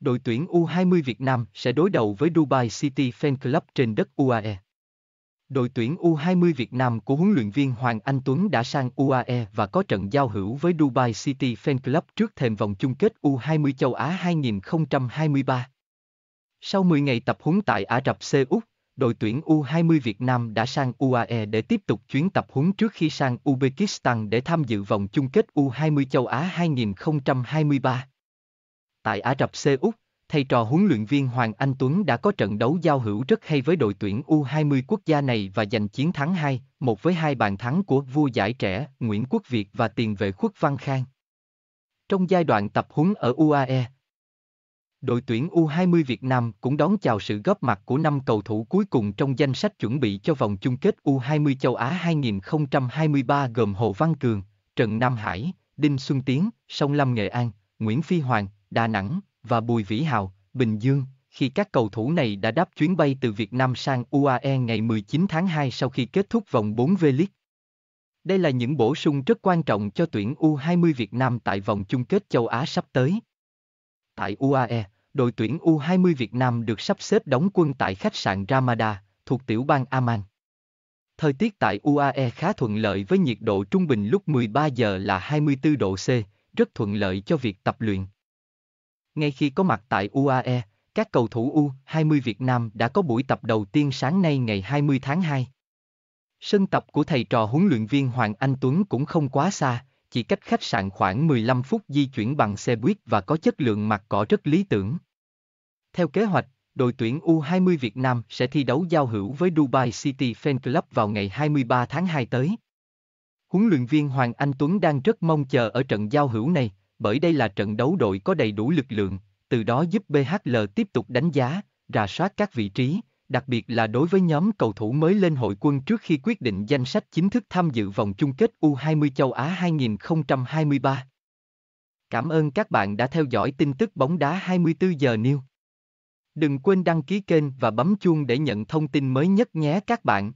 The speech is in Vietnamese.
đội tuyển U20 Việt Nam sẽ đối đầu với Dubai City Fan Club trên đất UAE. Đội tuyển U20 Việt Nam của huấn luyện viên Hoàng Anh Tuấn đã sang UAE và có trận giao hữu với Dubai City Fan Club trước thềm vòng chung kết U20 châu Á 2023. Sau 10 ngày tập huấn tại Ả Rập Xê Út, đội tuyển U20 Việt Nam đã sang UAE để tiếp tục chuyến tập huấn trước khi sang Uzbekistan để tham dự vòng chung kết U20 châu Á 2023 tại Ả Rập Xê Úc, thầy trò huấn luyện viên Hoàng Anh Tuấn đã có trận đấu giao hữu rất hay với đội tuyển U20 quốc gia này và giành chiến thắng 2, 1 với hai bàn thắng của vua giải trẻ Nguyễn Quốc Việt và tiền vệ Khuất Văn Khang. Trong giai đoạn tập huấn ở UAE, đội tuyển U20 Việt Nam cũng đón chào sự góp mặt của năm cầu thủ cuối cùng trong danh sách chuẩn bị cho vòng chung kết U20 châu Á 2023 gồm Hồ Văn Cường, Trần Nam Hải, Đinh Xuân Tiến, Sông Lâm Nghệ An, Nguyễn Phi Hoàng, Đà Nẵng và Bùi Vĩ Hào, Bình Dương, khi các cầu thủ này đã đáp chuyến bay từ Việt Nam sang UAE ngày 19 tháng 2 sau khi kết thúc vòng 4 V-League. Đây là những bổ sung rất quan trọng cho tuyển U20 Việt Nam tại vòng chung kết châu Á sắp tới. Tại UAE, đội tuyển U20 Việt Nam được sắp xếp đóng quân tại khách sạn Ramada, thuộc tiểu bang Amman. Thời tiết tại UAE khá thuận lợi với nhiệt độ trung bình lúc 13 giờ là 24 độ C, rất thuận lợi cho việc tập luyện. Ngay khi có mặt tại UAE, các cầu thủ U20 Việt Nam đã có buổi tập đầu tiên sáng nay ngày 20 tháng 2. Sân tập của thầy trò huấn luyện viên Hoàng Anh Tuấn cũng không quá xa, chỉ cách khách sạn khoảng 15 phút di chuyển bằng xe buýt và có chất lượng mặt cỏ rất lý tưởng. Theo kế hoạch, đội tuyển U20 Việt Nam sẽ thi đấu giao hữu với Dubai City Fan Club vào ngày 23 tháng 2 tới. Huấn luyện viên Hoàng Anh Tuấn đang rất mong chờ ở trận giao hữu này, bởi đây là trận đấu đội có đầy đủ lực lượng, từ đó giúp BHL tiếp tục đánh giá, rà soát các vị trí, đặc biệt là đối với nhóm cầu thủ mới lên hội quân trước khi quyết định danh sách chính thức tham dự vòng chung kết U20 châu Á 2023. Cảm ơn các bạn đã theo dõi tin tức bóng đá 24 giờ New. Đừng quên đăng ký kênh và bấm chuông để nhận thông tin mới nhất nhé các bạn.